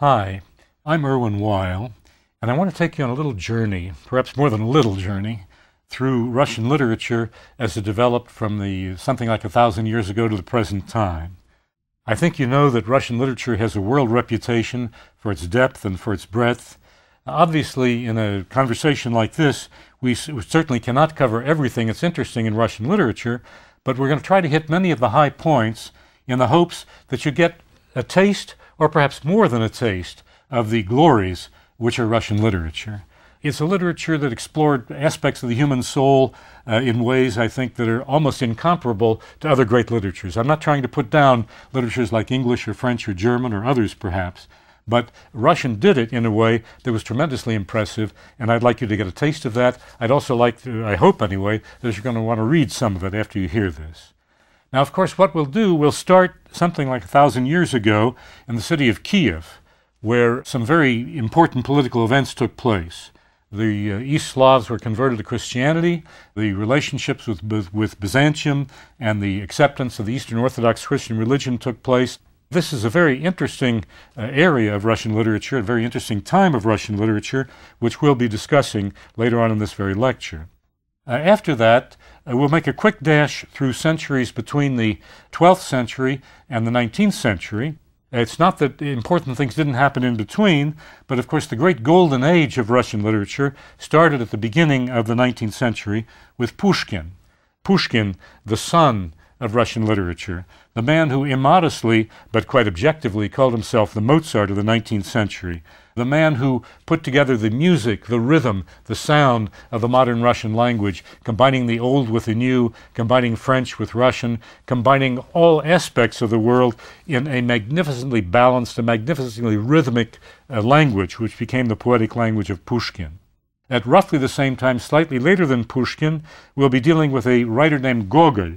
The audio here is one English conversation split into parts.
Hi, I'm Erwin Weil, and I want to take you on a little journey, perhaps more than a little journey, through Russian literature as it developed from the something like a thousand years ago to the present time. I think you know that Russian literature has a world reputation for its depth and for its breadth. Obviously, in a conversation like this, we certainly cannot cover everything that's interesting in Russian literature, but we're going to try to hit many of the high points in the hopes that you get a taste or perhaps more than a taste, of the glories which are Russian literature. It's a literature that explored aspects of the human soul uh, in ways I think that are almost incomparable to other great literatures. I'm not trying to put down literatures like English or French or German or others, perhaps, but Russian did it in a way that was tremendously impressive, and I'd like you to get a taste of that. I'd also like to, I hope anyway, that you're going to want to read some of it after you hear this. Now, of course, what we'll do, we'll start something like a thousand years ago in the city of Kiev, where some very important political events took place. The uh, East Slavs were converted to Christianity, the relationships with, with Byzantium and the acceptance of the Eastern Orthodox Christian religion took place. This is a very interesting uh, area of Russian literature, a very interesting time of Russian literature, which we'll be discussing later on in this very lecture. Uh, after that, uh, we'll make a quick dash through centuries between the 12th century and the 19th century. It's not that important things didn't happen in between, but of course, the great golden age of Russian literature started at the beginning of the 19th century with Pushkin. Pushkin, the son of Russian literature, the man who immodestly, but quite objectively, called himself the Mozart of the 19th century, the man who put together the music, the rhythm, the sound of the modern Russian language, combining the old with the new, combining French with Russian, combining all aspects of the world in a magnificently balanced, a magnificently rhythmic uh, language, which became the poetic language of Pushkin at roughly the same time, slightly later than Pushkin, we'll be dealing with a writer named Gogol,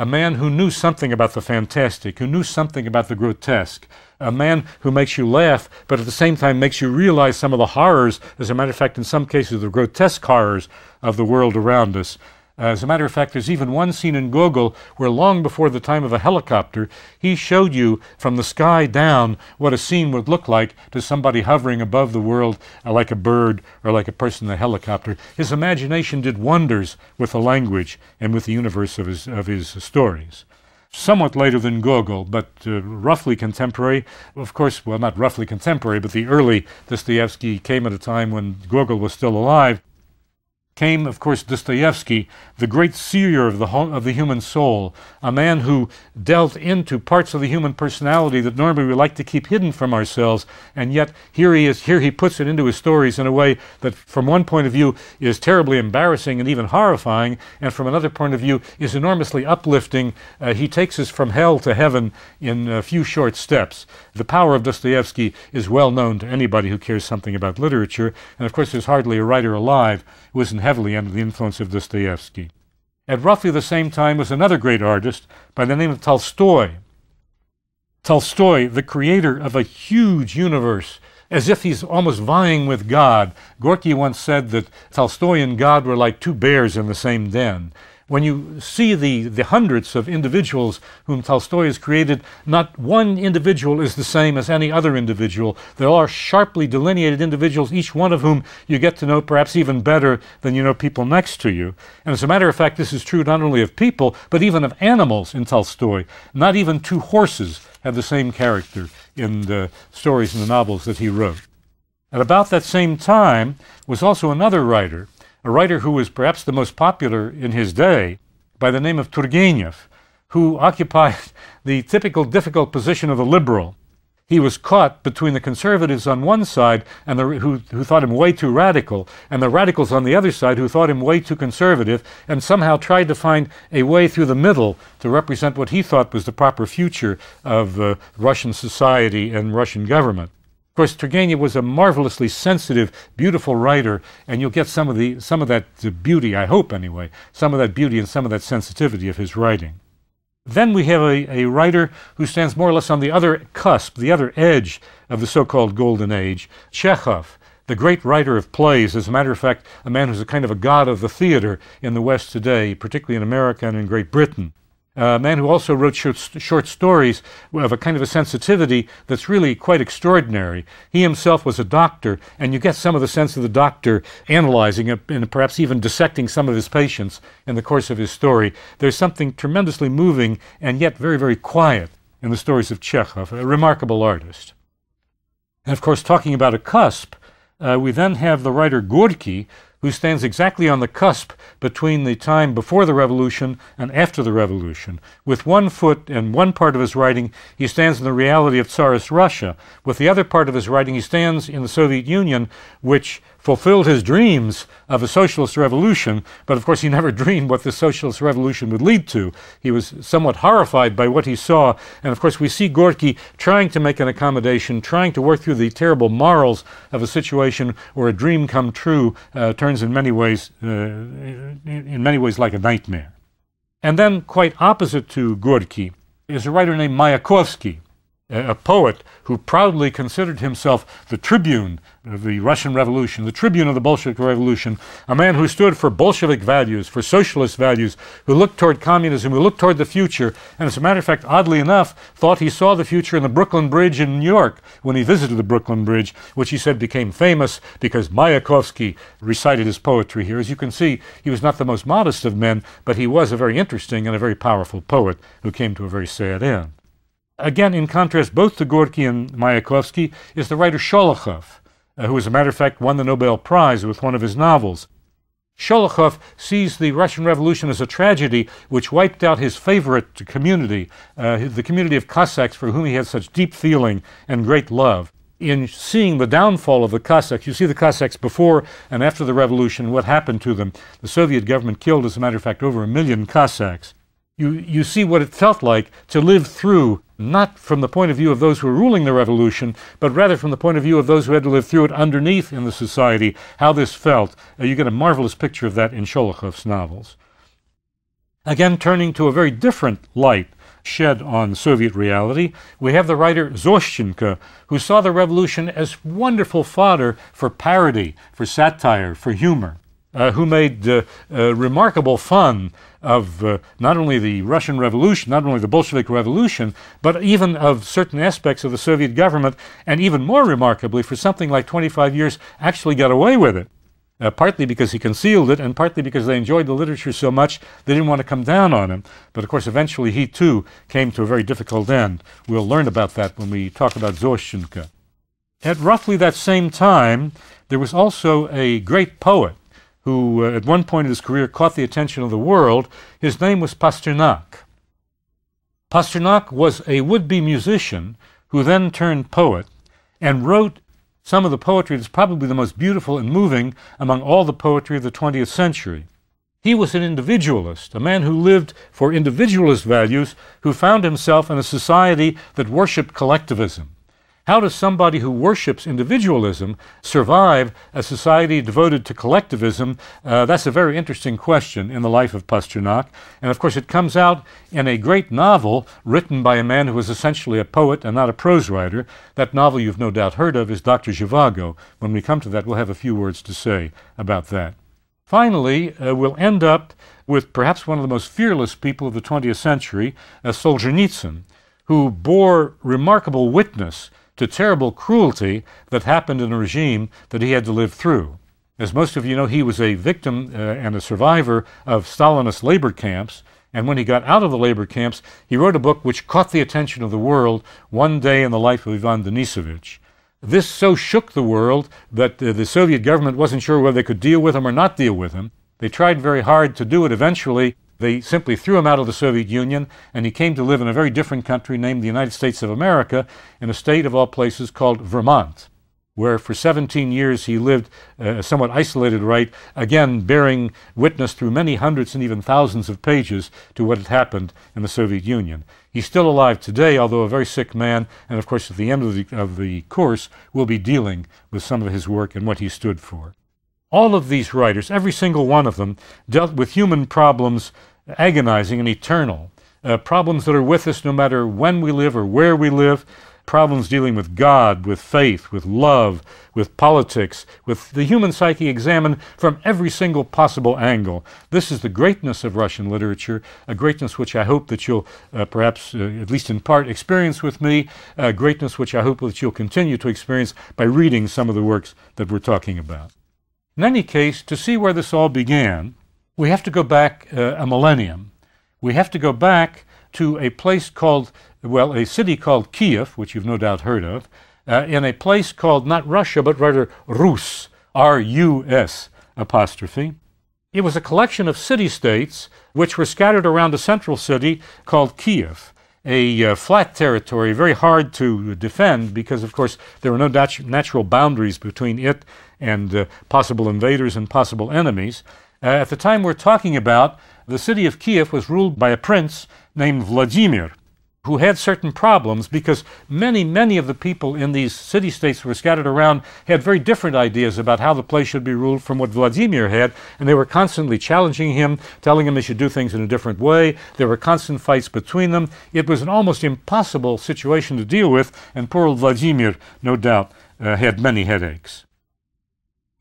a man who knew something about the fantastic, who knew something about the grotesque, a man who makes you laugh, but at the same time makes you realize some of the horrors, as a matter of fact, in some cases, the grotesque horrors of the world around us. Uh, as a matter of fact, there's even one scene in Gogol where, long before the time of a helicopter, he showed you from the sky down what a scene would look like to somebody hovering above the world uh, like a bird or like a person in a helicopter. His imagination did wonders with the language and with the universe of his, of his stories somewhat later than Gogol, but uh, roughly contemporary. Of course, well, not roughly contemporary, but the early Dostoevsky came at a time when Gogol was still alive came, of course, Dostoevsky, the great seer of the, of the human soul, a man who delved into parts of the human personality that normally we like to keep hidden from ourselves, and yet here he is, here he puts it into his stories in a way that, from one point of view, is terribly embarrassing and even horrifying, and from another point of view, is enormously uplifting. Uh, he takes us from hell to heaven in a few short steps. The power of Dostoevsky is well known to anybody who cares something about literature, and of course, there's hardly a writer alive who isn't heavily under the influence of Dostoevsky. At roughly the same time was another great artist by the name of Tolstoy. Tolstoy, the creator of a huge universe, as if he's almost vying with God. Gorky once said that Tolstoy and God were like two bears in the same den when you see the, the hundreds of individuals whom Tolstoy has created, not one individual is the same as any other individual. There are sharply delineated individuals, each one of whom you get to know perhaps even better than you know people next to you. And as a matter of fact, this is true not only of people, but even of animals in Tolstoy. Not even two horses have the same character in the stories and the novels that he wrote. At about that same time was also another writer a writer who was perhaps the most popular in his day by the name of Turgenev, who occupied the typical difficult position of the liberal. He was caught between the conservatives on one side and the, who, who thought him way too radical, and the radicals on the other side who thought him way too conservative, and somehow tried to find a way through the middle to represent what he thought was the proper future of uh, Russian society and Russian government course, Turgenev was a marvelously sensitive, beautiful writer, and you'll get some of the some of that beauty, I hope anyway, some of that beauty and some of that sensitivity of his writing. Then we have a, a writer who stands more or less on the other cusp, the other edge of the so-called golden age, Chekhov the great writer of plays, as a matter of fact, a man who's a kind of a god of the theater in the West today, particularly in America and in Great Britain a man who also wrote short, stories of a kind of a sensitivity that's really quite extraordinary. He himself was a doctor, and you get some of the sense of the doctor analyzing it and perhaps even dissecting some of his patients in the course of his story. There's something tremendously moving and yet very, very quiet in the stories of Chekhov, a remarkable artist. And of course, talking about a cusp, uh, we then have the writer Gorky, who stands exactly on the cusp between the time before the revolution and after the revolution. With one foot in one part of his writing, he stands in the reality of Tsarist Russia. With the other part of his writing, he stands in the Soviet Union, which fulfilled his dreams of a socialist revolution, but of course he never dreamed what the socialist revolution would lead to. He was somewhat horrified by what he saw, and of course we see Gorky trying to make an accommodation, trying to work through the terrible morals of a situation where a dream come true uh, turns turns in many ways, uh, in many ways like a nightmare. And then, quite opposite to Gorky, is a writer named Mayakovsky, a poet who proudly considered himself the tribune of the Russian Revolution, the tribune of the Bolshevik Revolution, a man who stood for Bolshevik values, for socialist values, who looked toward communism, who looked toward the future, and as a matter of fact, oddly enough, thought he saw the future in the Brooklyn Bridge in New York when he visited the Brooklyn Bridge, which he said became famous because Mayakovsky recited his poetry here. As you can see, he was not the most modest of men, but he was a very interesting and a very powerful poet who came to a very sad end again, in contrast both to Gorky and Mayakovsky, is the writer Sholokhov, uh, who, as a matter of fact, won the Nobel Prize with one of his novels. Sholokhov sees the Russian Revolution as a tragedy which wiped out his favorite community, uh, the community of Cossacks for whom he had such deep feeling and great love. In seeing the downfall of the Cossacks, you see the Cossacks before and after the revolution, what happened to them. The Soviet government killed, as a matter of fact, over a million Cossacks you, you see what it felt like to live through, not from the point of view of those who were ruling the revolution, but rather from the point of view of those who had to live through it underneath in the society, how this felt. Uh, you get a marvelous picture of that in Sholokhov's novels. Again, turning to a very different light shed on Soviet reality, we have the writer Zoschenko, who saw the revolution as wonderful fodder for parody, for satire, for humor uh, who made uh, uh, remarkable fun of uh, not only the Russian Revolution, not only the Bolshevik Revolution, but even of certain aspects of the Soviet government, and even more remarkably, for something like 25 years, actually got away with it. Uh, partly because he concealed it, and partly because they enjoyed the literature so much they didn't want to come down on him. But of course, eventually he too came to a very difficult end. We'll learn about that when we talk about Zoschenko. At roughly that same time, there was also a great poet who uh, at one point in his career caught the attention of the world. His name was Pasternak. Pasternak was a would be musician who then turned poet and wrote some of the poetry that's probably the most beautiful and moving among all the poetry of the 20th century. He was an individualist, a man who lived for individualist values, who found himself in a society that worshiped collectivism. How does somebody who worships individualism survive a society devoted to collectivism? Uh, that's a very interesting question in the life of Pasternak. And of course, it comes out in a great novel written by a man who was essentially a poet and not a prose writer. That novel you've no doubt heard of is Dr. Zhivago. When we come to that, we'll have a few words to say about that. Finally, uh, we'll end up with perhaps one of the most fearless people of the 20th century, uh, Solzhenitsyn, who bore remarkable witness to terrible cruelty that happened in a regime that he had to live through. As most of you know, he was a victim uh, and a survivor of Stalinist labor camps. And when he got out of the labor camps, he wrote a book which caught the attention of the world One Day in the Life of Ivan Denisovich. This so shook the world that uh, the Soviet government wasn't sure whether they could deal with him or not deal with him. They tried very hard to do it eventually, they simply threw him out of the Soviet Union, and he came to live in a very different country named the United States of America, in a state of all places called Vermont, where for 17 years he lived uh, a somewhat isolated right again bearing witness through many hundreds and even thousands of pages to what had happened in the Soviet Union. He's still alive today, although a very sick man, and of course, at the end of the, of the course, we'll be dealing with some of his work and what he stood for. All of these writers, every single one of them, dealt with human problems agonizing and eternal. Uh, problems that are with us no matter when we live or where we live, problems dealing with God, with faith, with love, with politics, with the human psyche examined from every single possible angle. This is the greatness of Russian literature, a greatness which I hope that you'll uh, perhaps, uh, at least in part, experience with me, a greatness which I hope that you'll continue to experience by reading some of the works that we're talking about. In any case, to see where this all began, we have to go back uh, a millennium. We have to go back to a place called, well, a city called Kiev, which you've no doubt heard of, uh, in a place called not Russia, but rather Rus, R U S apostrophe. It was a collection of city states which were scattered around a central city called Kiev a uh, flat territory, very hard to defend because, of course, there were no natural boundaries between it and uh, possible invaders and possible enemies. Uh, at the time we're talking about, the city of Kiev was ruled by a prince named Vladimir, who had certain problems because many, many of the people in these city states who were scattered around had very different ideas about how the place should be ruled from what Vladimir had, and they were constantly challenging him, telling him he should do things in a different way. There were constant fights between them. It was an almost impossible situation to deal with, and poor old Vladimir, no doubt, uh, had many headaches.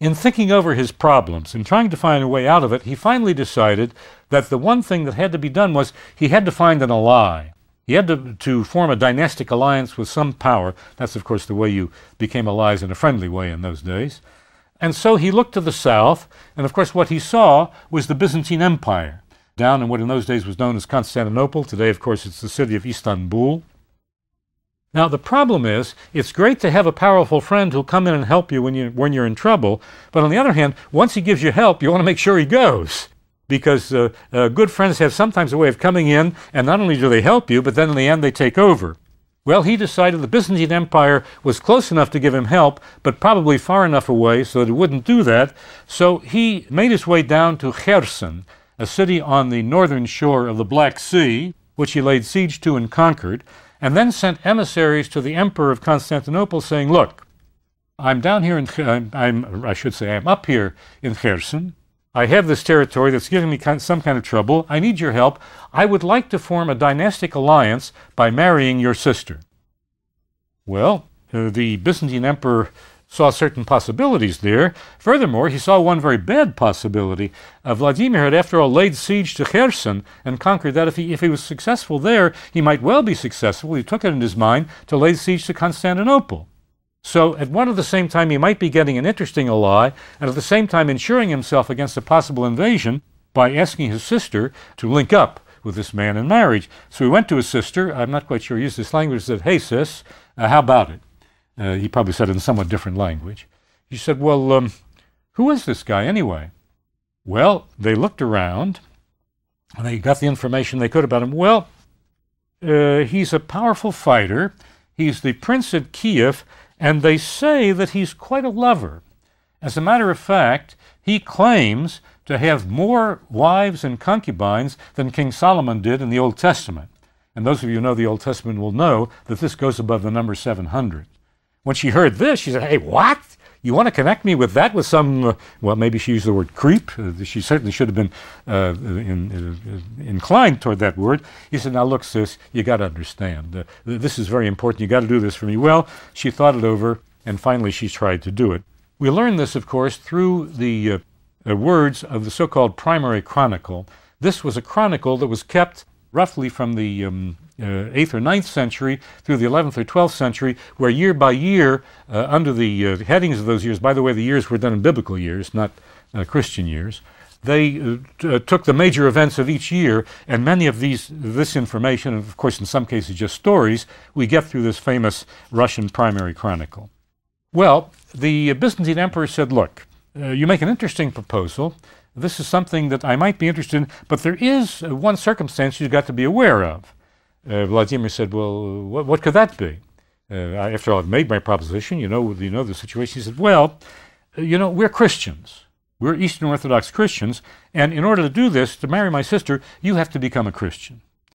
In thinking over his problems and trying to find a way out of it, he finally decided that the one thing that had to be done was he had to find an ally. He had to, to, form a dynastic alliance with some power. That's, of course, the way you became allies in a friendly way in those days. And so he looked to the south, and of course, what he saw was the Byzantine Empire, down in what in those days was known as Constantinople. Today, of course, it's the city of Istanbul. Now, the problem is, it's great to have a powerful friend who'll come in and help you when, you when you're in trouble, but on the other hand, once he gives you help, you want to make sure he goes because uh, uh, good friends have sometimes a way of coming in, and not only do they help you, but then in the end they take over. Well, he decided the Byzantine Empire was close enough to give him help, but probably far enough away so that it wouldn't do that. So he made his way down to Kherson, a city on the northern shore of the Black Sea, which he laid siege to and conquered, and then sent emissaries to the emperor of Constantinople saying, Look, I'm down here in, I'm, I'm, i should say, I'm up here in Kherson. I have this territory that's giving me some kind of trouble. I need your help. I would like to form a dynastic alliance by marrying your sister. Well, uh, the Byzantine emperor saw certain possibilities there. Furthermore, he saw one very bad possibility. Uh, Vladimir had, after all, laid siege to Kherson and conquered that. If he, if he was successful there, he might well be successful. He took it in his mind to lay siege to Constantinople. So at one and the same time, he might be getting an interesting ally, and at the same time insuring himself against a possible invasion by asking his sister to link up with this man in marriage. So he went to his sister. I'm not quite sure he used this language. Said, "Hey sis, uh, how about it?" Uh, he probably said it in somewhat different language. He said, "Well, um, who is this guy anyway?" Well, they looked around, and they got the information they could about him. Well, uh, he's a powerful fighter. He's the prince of Kiev, and they say that he's quite a lover. As a matter of fact, he claims to have more wives and concubines than King Solomon did in the Old Testament. And those of you who know the Old Testament will know that this goes above the number 700. When she heard this, she said, Hey, what? you want to connect me with that with some uh, well maybe she used the word creep uh, she certainly should have been uh, uh in, uh, inclined toward that word he said now look sis you got to understand this is very important you got to do this for me well she thought it over and finally she tried to do it we learn this of course through the words of the so-called primary chronicle this was a chronicle that was kept roughly from the um, uh, 8th or 9th century through the 11th or 12th century, where year by year, uh, under the, uh, headings of those years, by the way, the years were done in biblical years, not uh, Christian years, they uh, uh, took the major events of each year, and many of these, this information, of course in some cases just stories, we get through this famous Russian primary chronicle. Well, the Byzantine emperor said, look, you make an interesting proposal this is something that I might be interested in, but there is one circumstance you've got to be aware of. Uh, Vladimir said, well, what, what could that be? Uh, after all, I've made my proposition, you know, you know the situation. He said, well, uh, you know, we're Christians. We're Eastern Orthodox Christians, and in order to do this, to marry my sister, you have to become a Christian.